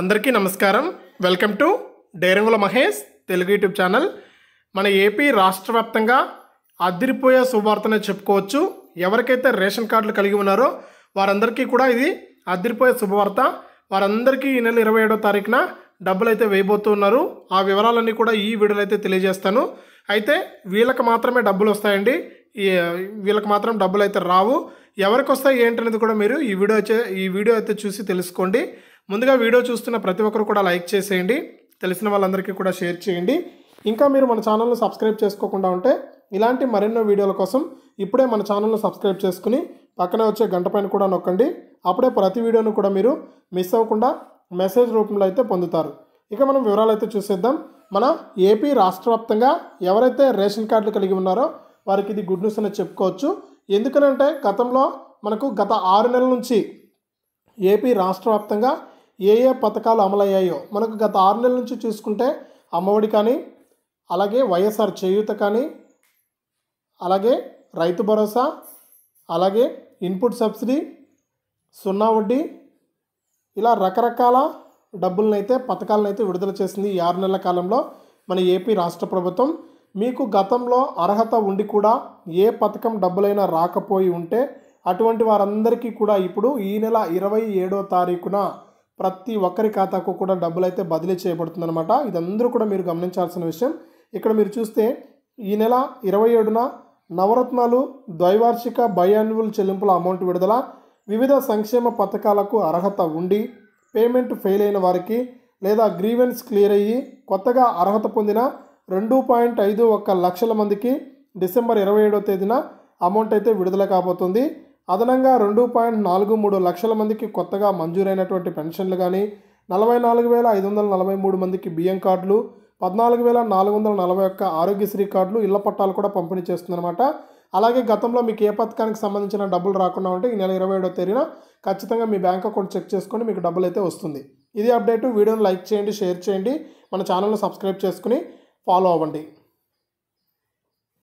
అందరికీ నమస్కారం welcome to Derangula Mahesh Telugu YouTube channel మన ఏపీ రాష్ట్ర వ్యాప్తంగా అదిరిపోయే శుభవార్తనే చెప్పుకోవచ్చు ఎవరికైతే రేషన్ కార్డులు కలిగి ఉన్నారో వారందరికీ కూడా ఇది అదిరిపోయే శుభవార్త వారందరికీ ఈ నెల ఇరవై ఏడో తారీఖున డబ్బులైతే వేయబోతూ వేయబోతున్నారు ఆ వివరాలన్నీ కూడా ఈ వీడియోలో అయితే తెలియజేస్తాను అయితే వీళ్ళకి మాత్రమే డబ్బులు వస్తాయండి వీళ్ళకి మాత్రం డబ్బులు అయితే రావు ఎవరికి వస్తాయి ఏంటనేది కూడా మీరు ఈ వీడియో ఈ వీడియో అయితే చూసి తెలుసుకోండి ముందుగా వీడియో చూస్తున్న ప్రతి ఒక్కరు కూడా లైక్ చేసేయండి తెలిసిన వాళ్ళందరికీ కూడా షేర్ చేయండి ఇంకా మీరు మన ఛానల్ను సబ్స్క్రైబ్ చేసుకోకుండా ఉంటే ఇలాంటి మరెన్నో వీడియోల కోసం ఇప్పుడే మన ఛానల్ను సబ్స్క్రైబ్ చేసుకుని పక్కనే వచ్చే గంట పైన కూడా నొక్కండి అప్పుడే ప్రతి వీడియోను కూడా మీరు మిస్ అవ్వకుండా మెసేజ్ రూపంలో అయితే పొందుతారు ఇక మనం వివరాలు అయితే చూసేద్దాం మన ఏపీ రాష్ట్ర వ్యాప్తంగా ఎవరైతే రేషన్ కార్డులు కలిగి ఉన్నారో వారికి ఇది గుడ్ న్యూస్ అనేది చెప్పుకోవచ్చు ఎందుకనంటే గతంలో మనకు గత ఆరు నెలల నుంచి ఏపీ రాష్ట్ర వ్యాప్తంగా ఏ ఏ పథకాలు అమలయ్యాయో మనకు గత ఆరు నెలల నుంచి చూసుకుంటే అమ్మఒడి కానీ అలాగే వైఎస్ఆర్ చేయూత కానీ అలాగే రైతు భరోసా అలాగే ఇన్పుట్ సబ్సిడీ సున్నా వడ్డీ ఇలా రకరకాల డబ్బులనైతే పథకాలనైతే విడుదల చేసింది ఈ ఆరు నెలల కాలంలో మన ఏపీ రాష్ట్ర ప్రభుత్వం మీకు గతంలో అర్హత ఉండి కూడా ఏ పథకం డబ్బులైనా రాకపోయి ఉంటే అటువంటి వారందరికీ కూడా ఇప్పుడు ఈ నెల ఇరవై ఏడో తారీఖున ప్రతి ఒక్కరి ఖాతాకు కూడా డబ్బులు అయితే బదిలీ చేయబడుతుందన్నమాట ఇదందరూ కూడా మీరు గమనించాల్సిన విషయం ఇక్కడ మీరు చూస్తే ఈ నెల ఇరవై ఏడున నవరత్నాలు ద్వైవార్షిక బయాన్యువల్ చెల్లింపుల అమౌంట్ విడుదల వివిధ సంక్షేమ పథకాలకు అర్హత ఉండి పేమెంట్ ఫెయిల్ అయిన వారికి లేదా గ్రీవెన్స్ క్లియర్ అయ్యి కొత్తగా అర్హత పొందిన రెండు పాయింట్ ఐదు ఒక్క లక్షల మందికి డిసెంబర్ ఇరవై ఏడవ తేదీన అమౌంట్ అయితే విడుదల కాబోతుంది అదనంగా రెండు పాయింట్ నాలుగు మూడు లక్షల మందికి కొత్తగా మంజూరైనటువంటి పెన్షన్లు కానీ నలభై నాలుగు వేల ఐదు వందల నలభై మూడు మందికి బియ్యం కార్డులు పద్నాలుగు వేల నాలుగు వందల నలభై ఒక్క ఆరోగ్యశ్రీ కార్డులు ఇళ్ల పట్టాలు కూడా పంపిణీ చేస్తుందన్నమాట అలాగే గతంలో మీకు ఏ పథకానికి సంబంధించిన డబ్బులు రాకుండా ఉంటే ఈ నెల ఇరవై ఏడో తేదీన ఖచ్చితంగా మీ బ్యాంక్ అకౌంట్ చెక్ చేసుకొని మీకు డబ్బులు అయితే వస్తుంది ఇది అప్డేటు వీడియోని లైక్ చేయండి షేర్ చేయండి మన ఛానల్ను సబ్స్క్రైబ్ చేసుకుని ఫాలో అవ్వండి